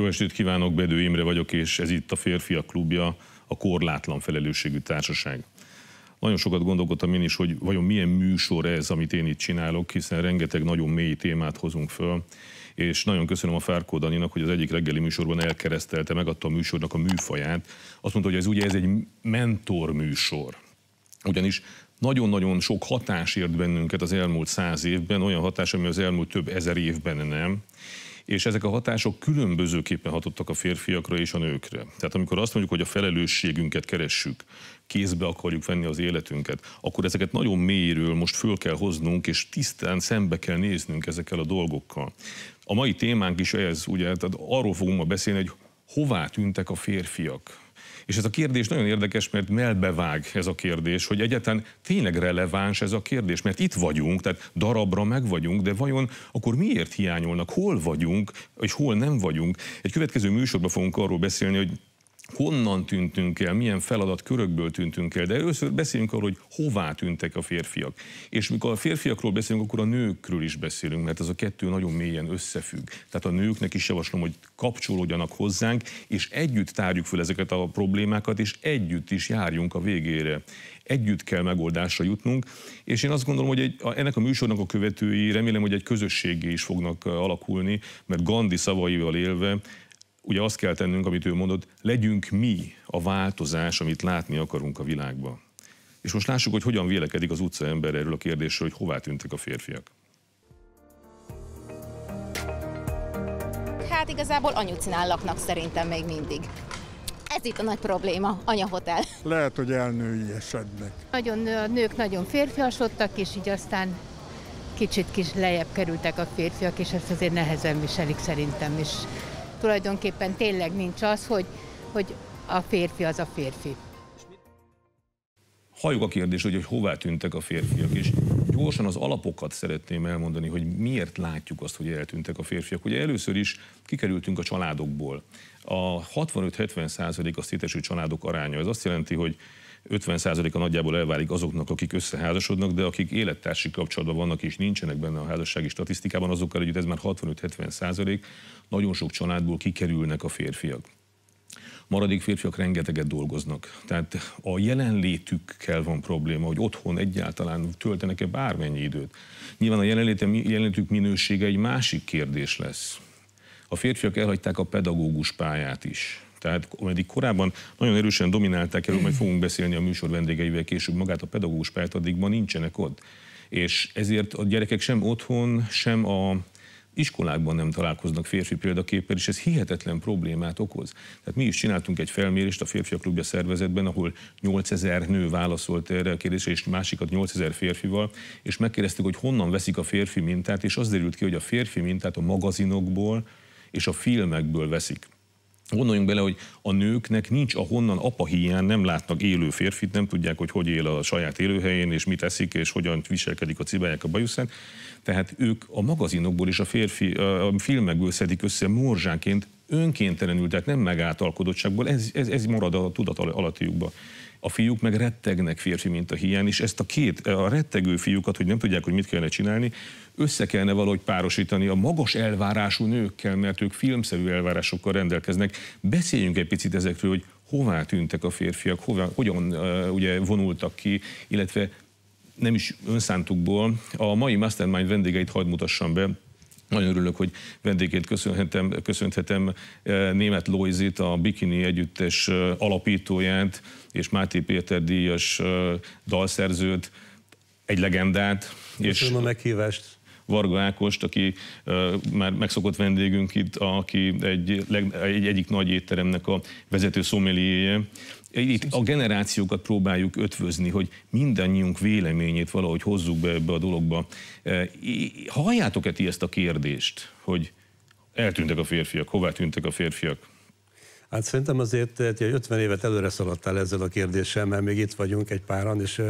Jó estét kívánok, Bedő Imre vagyok, és ez itt a Férfiak Klubja, a Korlátlan Felelősségű Társaság. Nagyon sokat gondolkodtam én is, hogy vajon milyen műsor ez, amit én itt csinálok, hiszen rengeteg nagyon mély témát hozunk föl, és nagyon köszönöm a Fárkó Daninak, hogy az egyik reggeli műsorban elkeresztelte, megadta a műsornak a műfaját. Azt mondta, hogy ez ugye ez egy mentor műsor. Ugyanis nagyon-nagyon sok hatás ért bennünket az elmúlt száz évben, olyan hatás, ami az elmúlt több ezer évben nem és ezek a hatások különbözőképpen hatottak a férfiakra és a nőkre. Tehát amikor azt mondjuk, hogy a felelősségünket keressük, kézbe akarjuk venni az életünket, akkor ezeket nagyon mélyről most föl kell hoznunk, és tisztán szembe kell néznünk ezekkel a dolgokkal. A mai témánk is ez, ugye, tehát arról fogunk ma beszélni, hogy hová tűntek a férfiak és ez a kérdés nagyon érdekes, mert melbevág ez a kérdés, hogy egyáltalán tényleg releváns ez a kérdés, mert itt vagyunk, tehát darabra meg vagyunk, de vajon akkor miért hiányolnak, hol vagyunk, és hol nem vagyunk? Egy következő műsorban fogunk arról beszélni, hogy honnan tűntünk el, milyen feladat körökből tűntünk el, de először beszéljünk arról, hogy hová tűntek a férfiak. És mikor a férfiakról beszélünk, akkor a nőkről is beszélünk, mert ez a kettő nagyon mélyen összefügg. Tehát a nőknek is javaslom, hogy kapcsolódjanak hozzánk, és együtt tárjuk fel ezeket a problémákat, és együtt is járjunk a végére együtt kell megoldásra jutnunk, és én azt gondolom, hogy egy, a, ennek a műsornak a követői remélem, hogy egy közösségé is fognak eh, alakulni, mert Gandhi szavaival élve ugye azt kell tennünk, amit ő mondott, legyünk mi a változás, amit látni akarunk a világban. És most lássuk, hogy hogyan vélekedik az utca ember erről a kérdésről, hogy hová tűntek a férfiak. Hát igazából anyucinál laknak szerintem még mindig. Ez itt a nagy probléma, anya hotel. Lehet, hogy elnői esednek. Nagyon a nők nagyon férfiasodtak, és így aztán kicsit kis lejjebb kerültek a férfiak, és ezt azért nehezen viselik szerintem, és tulajdonképpen tényleg nincs az, hogy, hogy a férfi az a férfi. Halljuk a kérdést, hogy, hogy hová tűntek a férfiak, és gyorsan az alapokat szeretném elmondani, hogy miért látjuk azt, hogy eltűntek a férfiak. Ugye először is kikerültünk a családokból. A 65-70 százalék a széteső családok aránya. Ez azt jelenti, hogy 50%-a nagyjából elválik azoknak, akik összeházasodnak, de akik élettársi kapcsolatban vannak és nincsenek benne a házassági statisztikában, azokkal együtt ez már 65-70%, nagyon sok családból kikerülnek a férfiak maradék férfiak rengeteget dolgoznak. Tehát a jelenlétükkel van probléma, hogy otthon egyáltalán töltenek-e bármennyi időt. Nyilván a jelenlétük minősége egy másik kérdés lesz. A férfiak elhagyták a pedagógus pályát is. Tehát ameddig korábban nagyon erősen dominálták, el, majd fogunk beszélni a műsor vendégeivel később magát a pedagógus pályát, addig ma nincsenek ott. És ezért a gyerekek sem otthon, sem a iskolákban nem találkoznak férfi példaképpel, és ez hihetetlen problémát okoz. Tehát mi is csináltunk egy felmérést a Férfiak Klubja szervezetben, ahol 8000 nő válaszolt erre a kérdésre, és másikat 8000 férfival, és megkérdeztük, hogy honnan veszik a férfi mintát, és az derült ki, hogy a férfi mintát a magazinokból és a filmekből veszik. Gondoljunk bele, hogy a nőknek nincs ahonnan apa hiány, nem látnak élő férfit, nem tudják, hogy hogy él a saját élőhelyén, és mit eszik, és hogyan viselkedik a cibáják a bajuszán. Tehát ők a magazinokból és a, férfi, a filmekből szedik össze morzsánként önkéntelenül, tehát nem megáltalkodottságból, ez, ez, ez marad a tudat alattiukba. A fiúk meg rettegnek férfi mint a hiány, és ezt a két, a rettegő fiúkat, hogy nem tudják, hogy mit kellene csinálni, össze kellene valahogy párosítani a magas elvárású nőkkel, mert ők filmszerű elvárásokkal rendelkeznek. Beszéljünk egy picit ezekről, hogy hová tűntek a férfiak, hová, hogyan uh, ugye vonultak ki, illetve nem is önszántukból. A mai Mastermind vendégeit hagyd mutassam be, nagyon örülök, hogy vendégként köszönhetem, köszönhetem német Loizit, a Bikini Együttes alapítóját, és Máté Péter díjas dalszerzőt, egy legendát. Köszönöm és a meghívást. Varga Ákost, aki már megszokott vendégünk itt, aki egy, egy egyik nagy étteremnek a vezető szomeliéje, itt a generációkat próbáljuk ötvözni, hogy mindannyiunk véleményét valahogy hozzuk be ebbe a dologba. Halljátok-e ti ezt a kérdést, hogy eltűntek a férfiak, hová tűntek a férfiak? Hát szerintem azért hogy 50 évet előre szaladtál ezzel a kérdéssel, mert még itt vagyunk egy páran, és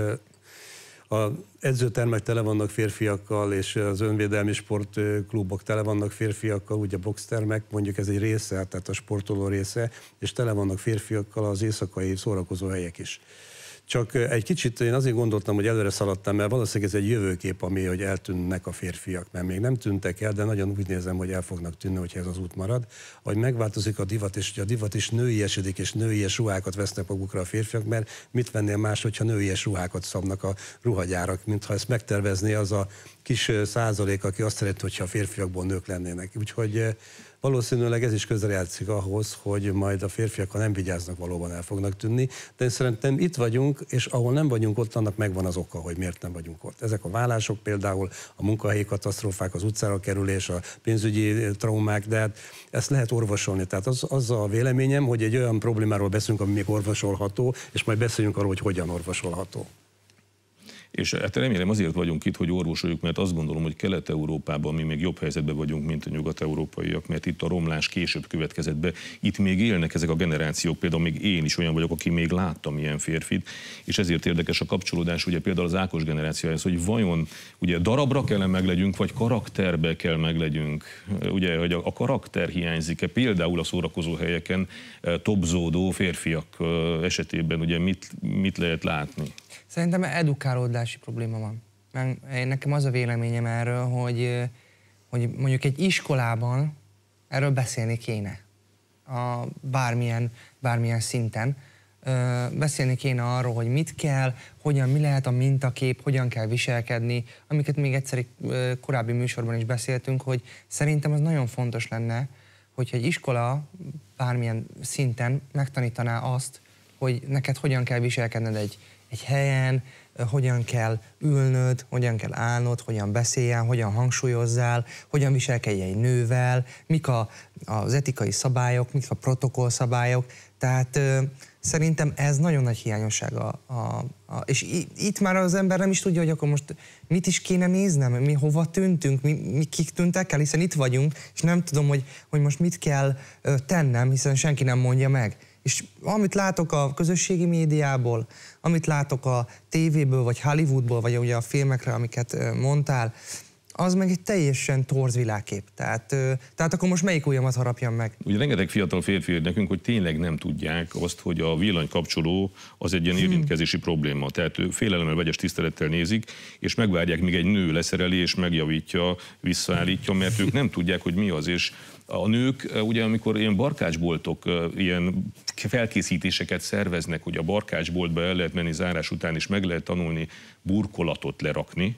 a edzőtermek tele vannak férfiakkal, és az önvédelmi sportklubok tele vannak férfiakkal, ugye a boxtermek, mondjuk ez egy része, tehát a sportoló része, és tele vannak férfiakkal az éjszakai helyek is. Csak egy kicsit én azért gondoltam, hogy előre szaladtam, mert valószínűleg ez egy jövőkép, ami, hogy eltűnnek a férfiak, mert még nem tűntek el, de nagyon úgy nézem, hogy el fognak tűnni, hogyha ez az út marad. Hogy megváltozik a divat, és hogy a divat is nőiesedik, és nőies ruhákat vesznek magukra a férfiak, mert mit vennél más, hogyha nőies ruhákat szabnak a ruhagyárak, mintha ezt megtervezné az a kis százalék, aki azt szeretné, hogyha a férfiakból nők lennének. Úgyhogy Valószínűleg ez is közrejátszik ahhoz, hogy majd a férfiak, ha nem vigyáznak, valóban el fognak tűnni, de én szerintem itt vagyunk, és ahol nem vagyunk ott, annak megvan az oka, hogy miért nem vagyunk ott. Ezek a vállások például, a munkahelyi katasztrófák, az utcára kerülés, a pénzügyi eh, traumák, de hát ezt lehet orvosolni. Tehát az, az a véleményem, hogy egy olyan problémáról beszélünk, ami még orvosolható, és majd beszéljünk arról, hogy hogyan orvosolható. És hát remélem azért vagyunk itt, hogy orvosoljuk, mert azt gondolom, hogy Kelet-Európában mi még jobb helyzetben vagyunk, mint a nyugat-európaiak, mert itt a romlás később következett be. Itt még élnek ezek a generációk, például még én is olyan vagyok, aki még láttam ilyen férfit, és ezért érdekes a kapcsolódás, ugye például az Ákos generációhoz, hogy vajon ugye darabra kell meglegyünk, vagy karakterbe kell meglegyünk. Ugye, hogy a, a karakter hiányzik-e például a szórakozó helyeken eh, tobzódó férfiak eh, esetében, ugye mit, mit lehet látni? Szerintem edukálódási probléma van. Eh, nekem az a véleményem erről, hogy, eh, hogy mondjuk egy iskolában erről beszélni kéne. A bármilyen, bármilyen szinten. Ö, beszélni kéne arról, hogy mit kell, hogyan, mi lehet a mintakép, hogyan kell viselkedni, amiket még egyszer egy korábbi műsorban is beszéltünk, hogy szerintem az nagyon fontos lenne, hogyha egy iskola bármilyen szinten megtanítaná azt, hogy neked hogyan kell viselkedned egy egy helyen hogyan kell ülnöd, hogyan kell állnod, hogyan beszéljen, hogyan hangsúlyozzál, hogyan viselkedj egy nővel, mik a, az etikai szabályok, mik a protokoll szabályok. Tehát ö, szerintem ez nagyon nagy hiányosság. A, a, a, és itt már az ember nem is tudja, hogy akkor most mit is kéne néznem, mi hova tűntünk, mi, mi kik tűntek el, hiszen itt vagyunk, és nem tudom, hogy, hogy most mit kell tennem, hiszen senki nem mondja meg. És amit látok a közösségi médiából, amit látok a tévéből, vagy Hollywoodból, vagy ugye a filmekre, amiket mondtál, az meg egy teljesen torz világkép. Tehát, tehát akkor most melyik ujjamat harapjam meg? Ugye rengeteg fiatal férfi nekünk, hogy tényleg nem tudják azt, hogy a villanykapcsoló az egy ilyen hmm. érintkezési hmm. probléma. Tehát félelemmel, vegyes tisztelettel nézik, és megvárják, míg egy nő leszereli és megjavítja, visszaállítja, mert ők nem tudják, hogy mi az, és a nők, ugye amikor ilyen barkácsboltok, ilyen felkészítéseket szerveznek, hogy a barkácsboltba el lehet menni zárás után, és meg lehet tanulni burkolatot lerakni,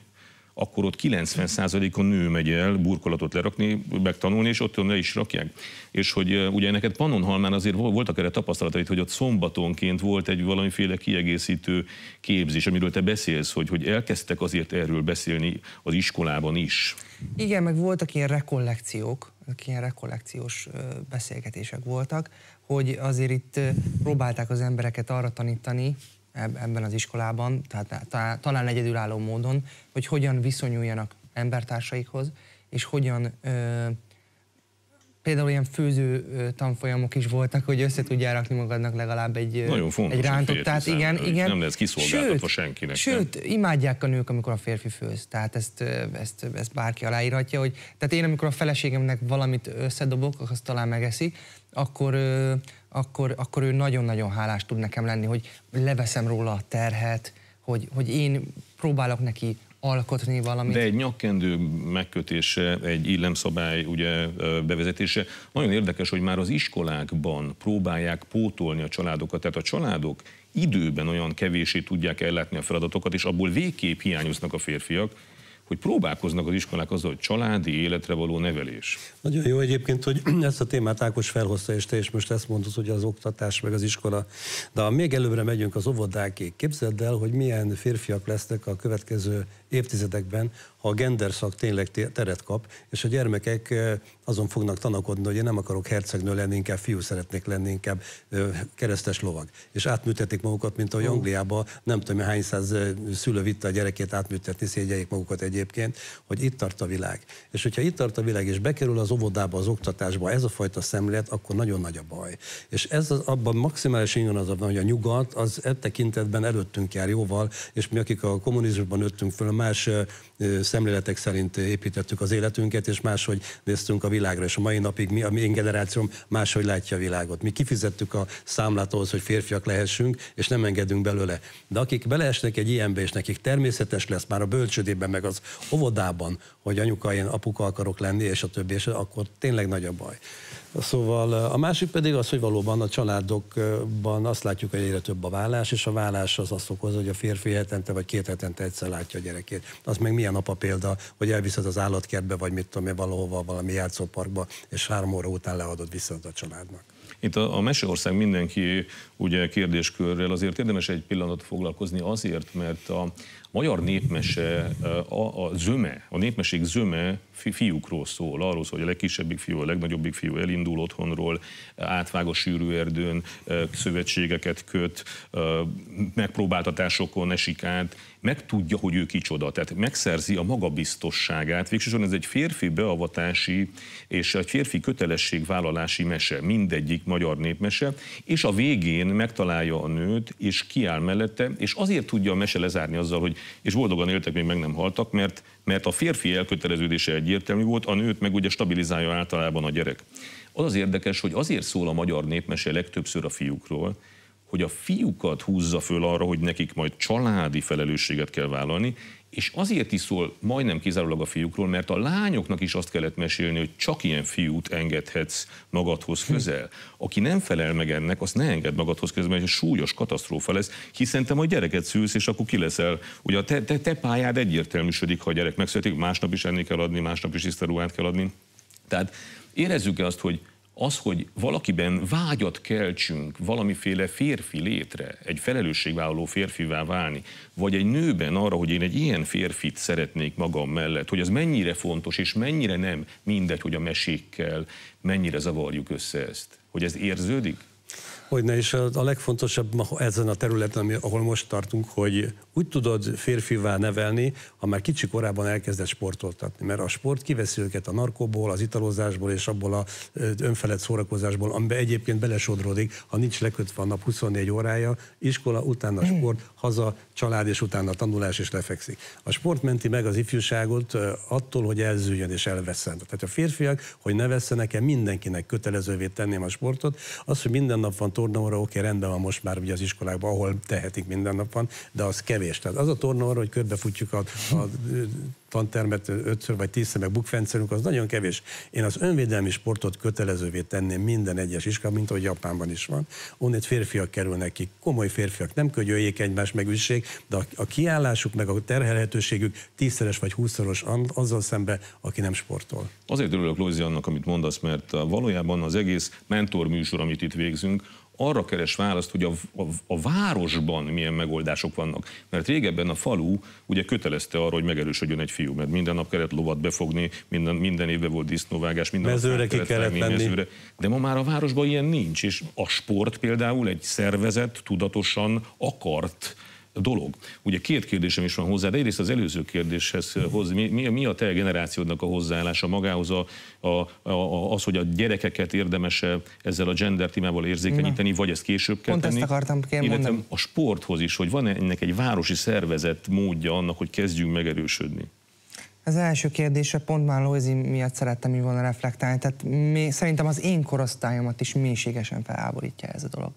akkor ott 90%-a nő megy el burkolatot lerakni, megtanulni, és ott le is rakják. És hogy ugye neked Pannonhalmán azért voltak erre tapasztalatait, hogy ott szombatonként volt egy valamiféle kiegészítő képzés, amiről te beszélsz, hogy, hogy elkezdtek azért erről beszélni az iskolában is. Igen, meg voltak ilyen rekollekciók, ilyen rekollekciós beszélgetések voltak, hogy azért itt próbálták az embereket arra tanítani, ebben az iskolában, tehát talán egyedülálló módon, hogy hogyan viszonyuljanak embertársaikhoz, és hogyan például ilyen főző tanfolyamok is voltak, hogy össze tudjál rakni magadnak legalább egy, Nagyon fontos, egy rántott. Tehát igen, igen. Nem lesz kiszolgáltatva sőt, senkinek. Sőt, nem? imádják a nők, amikor a férfi főz. Tehát ezt, ezt, ezt bárki aláírhatja. Hogy, tehát én, amikor a feleségemnek valamit összedobok, azt talán megeszi, akkor, akkor, akkor ő nagyon-nagyon hálás tud nekem lenni, hogy leveszem róla a terhet, hogy, hogy én próbálok neki alkotni valamit. De egy nyakkendő megkötése, egy illemszabály ugye, bevezetése. Nagyon érdekes, hogy már az iskolákban próbálják pótolni a családokat, tehát a családok időben olyan kevésé tudják ellátni a feladatokat, és abból végképp hiányoznak a férfiak, hogy próbálkoznak az iskolák azzal, hogy családi életre való nevelés. Nagyon jó egyébként, hogy ezt a témát Ákos felhozta, és te is most ezt mondod, hogy az oktatás meg az iskola. De ha még előbbre megyünk az óvodákig, képzeld el, hogy milyen férfiak lesznek a következő évtizedekben, ha a genderszak tényleg teret kap, és a gyermekek azon fognak tanakodni, hogy én nem akarok hercegnő lenni, inkább fiú szeretnék lenni, inkább keresztes lovag. És átműtetik magukat, mint ahogy Angliában nem tudom, hány száz szülő vitte a gyerekét átműtetni, szégyeljék magukat egyébként, hogy itt tart a világ. És hogyha itt tart a világ, és bekerül az óvodába, az oktatásba ez a fajta szemlélet, akkor nagyon nagy a baj. És ez az, abban maximálisan az van, hogy a nyugat az e tekintetben előttünk jár jóval, és mi, akik a kommunizmusban nőttünk föl, más szemléletek szerint építettük az életünket, és máshogy néztünk a világra, és a mai napig mi, a mi én generációm máshogy látja a világot. Mi kifizettük a számlát ahhoz, hogy férfiak lehessünk, és nem engedünk belőle. De akik beleesnek egy ilyenbe, és nekik természetes lesz már a bölcsödében, meg az óvodában, hogy anyuka, én apuka akarok lenni, és a többi, és akkor tényleg nagy a baj. Szóval a másik pedig az, hogy valóban a családokban azt látjuk, hogy egyre több a vállás, és a vállás az azt okoz, hogy a férfi hetente vagy két hetente egyszer látja a gyerekét. Az meg milyen apa példa, hogy elviszed az állatkertbe, vagy mit tudom én, valahova, valami játszóparkba, és három óra után leadod vissza a családnak. Itt a, a Meseország mindenki ugye kérdéskörrel azért érdemes egy pillanatot foglalkozni azért, mert a magyar népmese, a, a zöme, a népmeség zöme fiúkról szól, arról szól, hogy a legkisebbik fiú, a legnagyobbik fiú elindul otthonról, átvág a sűrű erdőn, szövetségeket köt, megpróbáltatásokon esik át, megtudja, hogy ő kicsoda, tehát megszerzi a magabiztosságát. Végsősorban ez egy férfi beavatási és egy férfi kötelességvállalási mese, mindegyik magyar népmese, és a végén megtalálja a nőt, és kiáll mellette, és azért tudja a mese lezárni azzal, hogy és boldogan éltek, még meg nem haltak, mert, mert a férfi elköteleződése egyértelmű volt, a nőt meg ugye stabilizálja általában a gyerek. Az az érdekes, hogy azért szól a magyar népmese legtöbbször a fiúkról, hogy a fiúkat húzza föl arra, hogy nekik majd családi felelősséget kell vállalni, és azért is szól majdnem kizárólag a fiúkról, mert a lányoknak is azt kellett mesélni, hogy csak ilyen fiút engedhetsz magadhoz hm. közel. Aki nem felel meg ennek, azt ne enged magadhoz közel, mert súlyos katasztrófa lesz, hiszen te majd gyereket szülsz, és akkor ki leszel. Ugye a te, te, te pályád egyértelműsödik, ha a gyerek megszületik, másnap is enni kell adni, másnap is tiszta ruhát kell adni. Tehát érezzük -e azt, hogy az, hogy valakiben vágyat keltsünk valamiféle férfi létre, egy felelősségvállaló férfivá válni, vagy egy nőben arra, hogy én egy ilyen férfit szeretnék magam mellett, hogy az mennyire fontos és mennyire nem mindegy, hogy a mesékkel mennyire zavarjuk össze ezt. Hogy ez érződik? Hogy ne és a legfontosabb ezen a területen, ahol most tartunk, hogy úgy tudod férfivá nevelni, ha már kicsi korában elkezdett sportoltatni, mert a sport kiveszi őket a narkóból, az italozásból és abból a önfelett szórakozásból, amiben egyébként belesodródik, ha nincs lekötve a nap 24 órája, iskola, utána sport, haza, család és utána tanulás és lefekszik. A sport menti meg az ifjúságot attól, hogy elzűjön és elveszen. Tehát a férfiak, hogy ne vesszenek-e, mindenkinek kötelezővé tenném a sportot, az, hogy minden nap van tornaóra, oké, rendben van most már ugye az iskolákban, ahol tehetik minden nap van, de az kevés. Tehát az a tornaóra, hogy körbefutjuk a, a tantermet ötször vagy tízszer, meg bukfencerünk, az nagyon kevés. Én az önvédelmi sportot kötelezővé tenném minden egyes iskola, mint ahogy Japánban is van. Onnét férfiak kerülnek ki, komoly férfiak, nem kögyöljék egymás megüsség, de a, a kiállásuk, meg a terhelhetőségük tízszeres vagy húszszoros azzal szembe, aki nem sportol. Azért örülök, Lózi, annak, amit mondasz, mert valójában az egész mentor műsor, amit itt végzünk, arra keres választ, hogy a, a, a városban milyen megoldások vannak. Mert régebben a falu ugye kötelezte arra, hogy megerősödjön egy fiú, mert minden nap kellett lovat befogni, minden, minden évben volt disznóvágás, minden mezőre nap kellett, ki kellett menni. Mezőre. De ma már a városban ilyen nincs, és a sport például egy szervezet tudatosan akart dolog. Ugye két kérdésem is van hozzá, de egyrészt az előző kérdéshez eh, hoz, mi, mi, mi a te generációdnak a hozzáállása magához, a, a, a, az, hogy a gyerekeket érdemes ezzel a gender témával érzékenyíteni, Na. vagy ezt később kell Pont tenni. ezt akartam kérni. a sporthoz is, hogy van -e ennek egy városi szervezet módja annak, hogy kezdjünk megerősödni? Az első kérdése pont már Loizi miatt szerettem így volna reflektálni, tehát mi, szerintem az én korosztályomat is mélységesen felháborítja ez a dolog.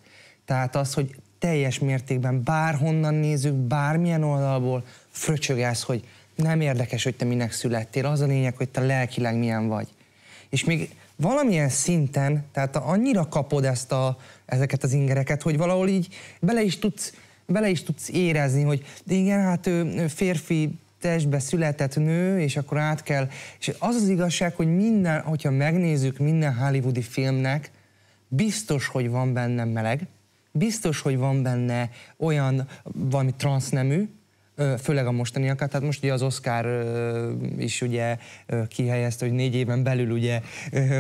Tehát az, hogy teljes mértékben, bárhonnan nézzük, bármilyen oldalból, fröcsögelsz, hogy nem érdekes, hogy te minek születtél, az a lényeg, hogy te lelkileg milyen vagy. És még valamilyen szinten, tehát annyira kapod ezt a, ezeket az ingereket, hogy valahol így bele is tudsz, bele is tudsz érezni, hogy de igen, hát ő, ő férfi testbe született nő, és akkor át kell. És az az igazság, hogy minden, hogyha megnézzük minden hollywoodi filmnek, biztos, hogy van benne meleg, biztos, hogy van benne olyan valami transznemű, főleg a mostaniakat, tehát most ugye az Oscar is ugye kihelyezte, hogy négy éven belül ugye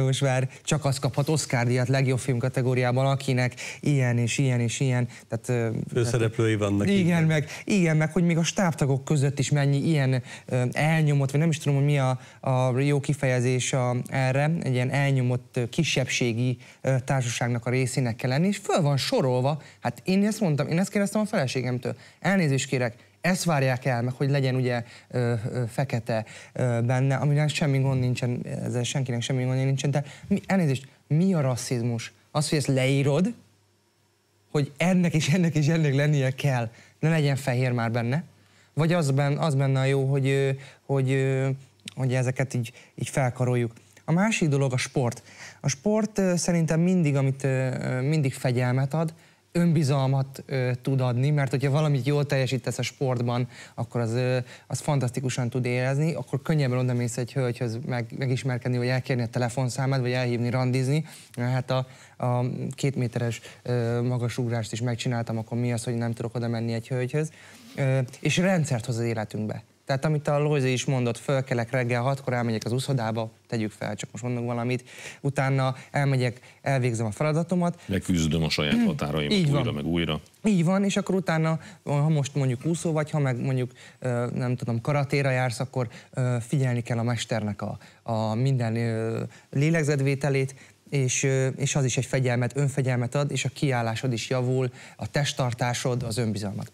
most már csak az kaphat Oscar díjat legjobb film kategóriában, akinek ilyen és ilyen és ilyen. Tehát, Főszereplői vannak. Igen, meg, igen, meg hogy még a stábtagok között is mennyi ilyen elnyomott, vagy nem is tudom, hogy mi a, a jó kifejezés a, erre, egy ilyen elnyomott kisebbségi társaságnak a részének kell lenni, és föl van sorolva, hát én ezt mondtam, én ezt kérdeztem a feleségemtől, elnézést kérek, ezt várják el, meg hogy legyen ugye ö, ö, fekete ö, benne, aminek semmi gond nincsen, ezzel senkinek semmi gond nincsen, de mi, elnézést, mi a rasszizmus? Az, hogy ezt leírod, hogy ennek és ennek és ennek lennie kell, ne legyen fehér már benne, vagy az benne, az benne a jó, hogy, hogy, hogy, hogy ezeket így, így felkaroljuk. A másik dolog a sport. A sport szerintem mindig, amit mindig fegyelmet ad, önbizalmat ö, tud adni, mert hogyha valamit jól teljesítesz a sportban, akkor az, ö, az fantasztikusan tud érezni, akkor könnyebben oda mész egy hölgyhöz meg, megismerkedni, vagy elkérni a telefonszámát, vagy elhívni, randizni. Hát a, a két méteres ö, magasugrást is megcsináltam, akkor mi az, hogy nem tudok oda menni egy hölgyhöz. Ö, és rendszert hoz az életünkbe. Tehát amit a Lózi is mondott, fölkelek reggel hatkor, elmegyek az úszodába, tegyük fel, csak most mondok valamit, utána elmegyek, elvégzem a feladatomat. Megküzdöm a saját hmm. határaimat Így van. újra, meg újra. Így van, és akkor utána, ha most mondjuk úszó vagy, ha meg mondjuk, nem tudom, karatéra jársz, akkor figyelni kell a mesternek a, a minden lélegzetvételét, és, és az is egy fegyelmet, önfegyelmet ad, és a kiállásod is javul, a testtartásod, az önbizalmat.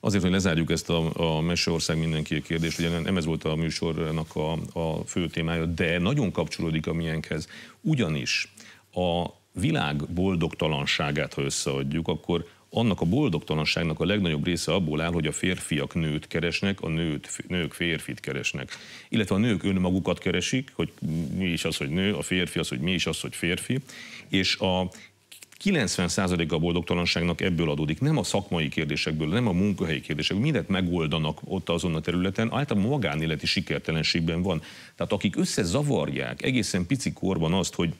Azért, hogy lezárjuk ezt a, a Meseország mindenki kérdést, ugye nem ez volt a műsornak a, a fő témája, de nagyon kapcsolódik a miénkhez. Ugyanis a világ boldogtalanságát, ha összeadjuk, akkor annak a boldogtalanságnak a legnagyobb része abból áll, hogy a férfiak nőt keresnek, a nőt, nők férfit keresnek. Illetve a nők önmagukat keresik, hogy mi is az, hogy nő, a férfi az, hogy mi is az, hogy férfi. És a 90%-a boldogtalanságnak ebből adódik. Nem a szakmai kérdésekből, nem a munkahelyi kérdésekből. Mindent megoldanak ott azon a területen, általában magánéleti sikertelenségben van. Tehát akik összezavarják egészen pici korban azt, hogy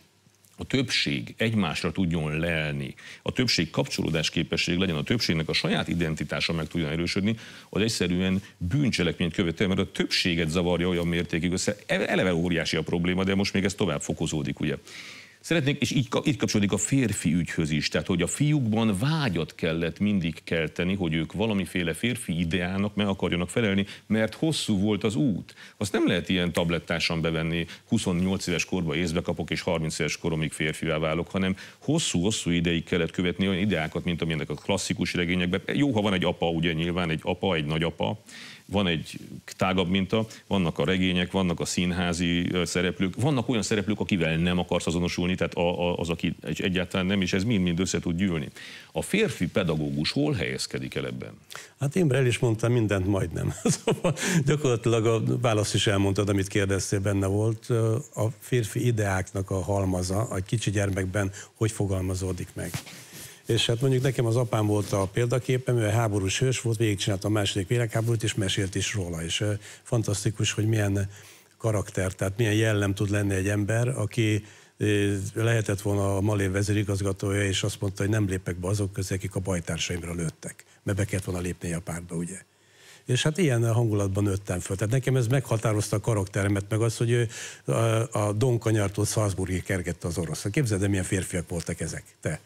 a többség egymásra tudjon lelni, a többség kapcsolódás képesség legyen, a többségnek a saját identitása meg tudjon erősödni, az egyszerűen bűncselekményt követő, mert a többséget zavarja olyan mértékig össze. Eleve óriási a probléma, de most még ez tovább fokozódik, ugye. Szeretnék, és így, így kapcsolódik a férfi ügyhöz is, tehát hogy a fiúkban vágyat kellett mindig kelteni, hogy ők valamiféle férfi ideának meg akarjanak felelni, mert hosszú volt az út. Azt nem lehet ilyen tablettásan bevenni, 28 éves korba észbe kapok, és 30 éves koromig férfivá válok, hanem hosszú-hosszú ideig kellett követni olyan ideákat, mint amilyenek a klasszikus regényekben. Jó, ha van egy apa, ugye nyilván egy apa, egy nagyapa, van egy tágabb minta, vannak a regények, vannak a színházi szereplők, vannak olyan szereplők, akivel nem akarsz azonosulni, tehát a, a, az, aki egyáltalán nem, és ez mind-mind össze tud gyűlni. A férfi pedagógus hol helyezkedik el ebben? Hát én el is mondtam mindent majdnem. Szóval gyakorlatilag a válasz is elmondtad, amit kérdeztél, benne volt. A férfi ideáknak a halmaza a kicsi gyermekben hogy fogalmazódik meg? És hát mondjuk nekem az apám volt a példaképem, ő háborús hős volt, végigcsinálta a második világháborút, és mesélt is róla. És fantasztikus, hogy milyen karakter, tehát milyen jellem tud lenni egy ember, aki lehetett volna a Malév vezérigazgatója, és azt mondta, hogy nem lépek be azok közé, akik a bajtársaimra lőttek, mert be kellett volna lépni a pártba, ugye. És hát ilyen hangulatban nőttem föl. Tehát nekem ez meghatározta a karakteremet, meg az, hogy ő a Donkanyartól Salzburgig kergette az oroszok. Képzeld, de milyen férfiak voltak ezek, te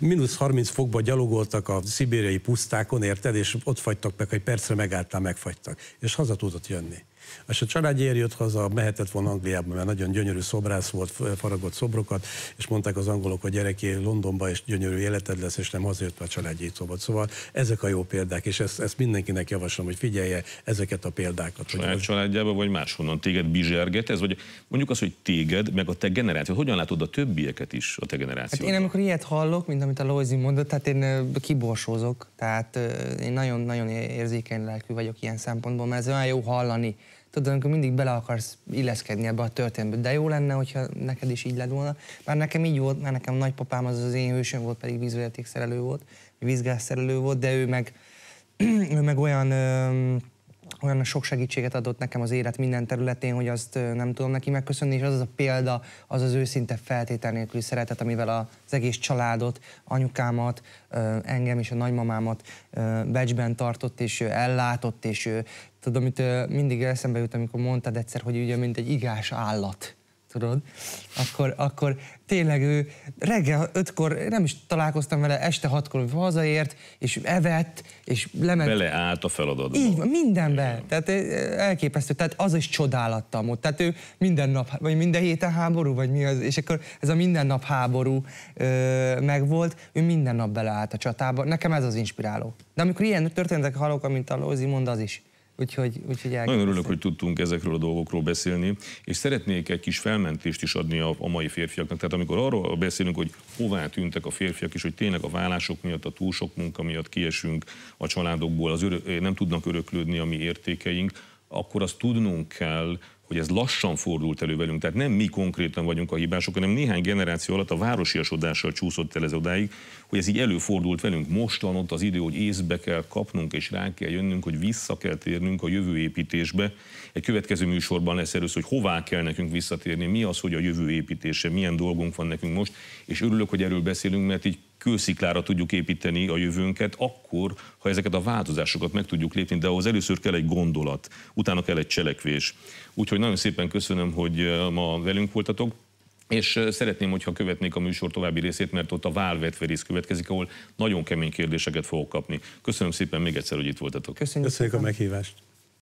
mínusz 30 fokba gyalogoltak a szibériai pusztákon, érted, és ott fagytak meg, egy percre megálltál, megfagytak. És haza tudott jönni. És a családjér jött haza, mehetett volna Angliába, mert nagyon gyönyörű szobrász volt, faragott szobrokat, és mondták az angolok, hogy gyereké Londonba, és gyönyörű életed lesz, és nem hazajött, mert a családjét szobat. Szóval ezek a jó példák, és ezt, ezt mindenkinek javaslom, hogy figyelje ezeket a példákat. A hogy... családjába, vagy máshonnan téged bizserget ez, vagy mondjuk az, hogy téged, meg a te generáció, hogyan látod a többieket is a te hát generációt? Hát én amikor ilyet hallok, mint amit a Loizi mondott, tehát én kiborsózok, tehát én nagyon-nagyon érzékeny lelkű vagyok ilyen szempontból, mert ez olyan jó hallani, tudod, amikor mindig bele akarsz illeszkedni ebbe a történetbe, de jó lenne, hogyha neked is így lett volna. Már nekem így volt, mert nekem nagypapám az az én hősöm volt, pedig vízvezetékszerelő volt, vízgázszerelő volt, de ő meg, ő meg olyan... Ö, olyan sok segítséget adott nekem az élet minden területén, hogy azt nem tudom neki megköszönni, és az az a példa, az az őszinte feltétel nélküli szeretet, amivel az egész családot, anyukámat, engem és a nagymamámat becsben tartott, és ellátott, és tudom, amit mindig eszembe jut, amikor mondtad egyszer, hogy ugye mint egy igás állat tudod, akkor, akkor tényleg ő reggel ötkor, nem is találkoztam vele, este hatkor hazaért, és evett, és lement. Beleállt a feladatba. Így mindenbe. Igen. Tehát eh, elképesztő. Tehát az is csodálattam ott. Tehát ő minden nap, vagy minden héten háború, vagy mi az, és akkor ez a minden nap háború ö, megvolt, ő minden nap beleállt a csatába. Nekem ez az inspiráló. De amikor ilyen történetek hallok, amint a Lózi mond, az is. Úgyhogy, úgyhogy Nagyon örülök, hogy tudtunk ezekről a dolgokról beszélni, és szeretnék egy kis felmentést is adni a, a mai férfiaknak. Tehát amikor arról beszélünk, hogy hová tűntek a férfiak, és hogy tényleg a vállások miatt, a túl sok munka miatt kiesünk a családokból, az örö- nem tudnak öröklődni a mi értékeink, akkor azt tudnunk kell, hogy ez lassan fordult elő velünk, tehát nem mi konkrétan vagyunk a hibások, hanem néhány generáció alatt a városiasodással csúszott el ez odáig, hogy ez így előfordult velünk. van ott az idő, hogy észbe kell kapnunk és rá kell jönnünk, hogy vissza kell térnünk a jövőépítésbe. Egy következő műsorban lesz először, hogy hová kell nekünk visszatérni, mi az, hogy a jövőépítése, milyen dolgunk van nekünk most, és örülök, hogy erről beszélünk, mert így kősziklára tudjuk építeni a jövőnket, akkor, ha ezeket a változásokat meg tudjuk lépni, de ahhoz először kell egy gondolat, utána kell egy cselekvés. Úgyhogy nagyon szépen köszönöm, hogy ma velünk voltatok. És szeretném, hogyha követnék a műsor további részét, mert ott a válvetve rész következik, ahol nagyon kemény kérdéseket fogok kapni. Köszönöm szépen még egyszer, hogy itt voltatok. Köszönjük, Köszönjük a meghívást.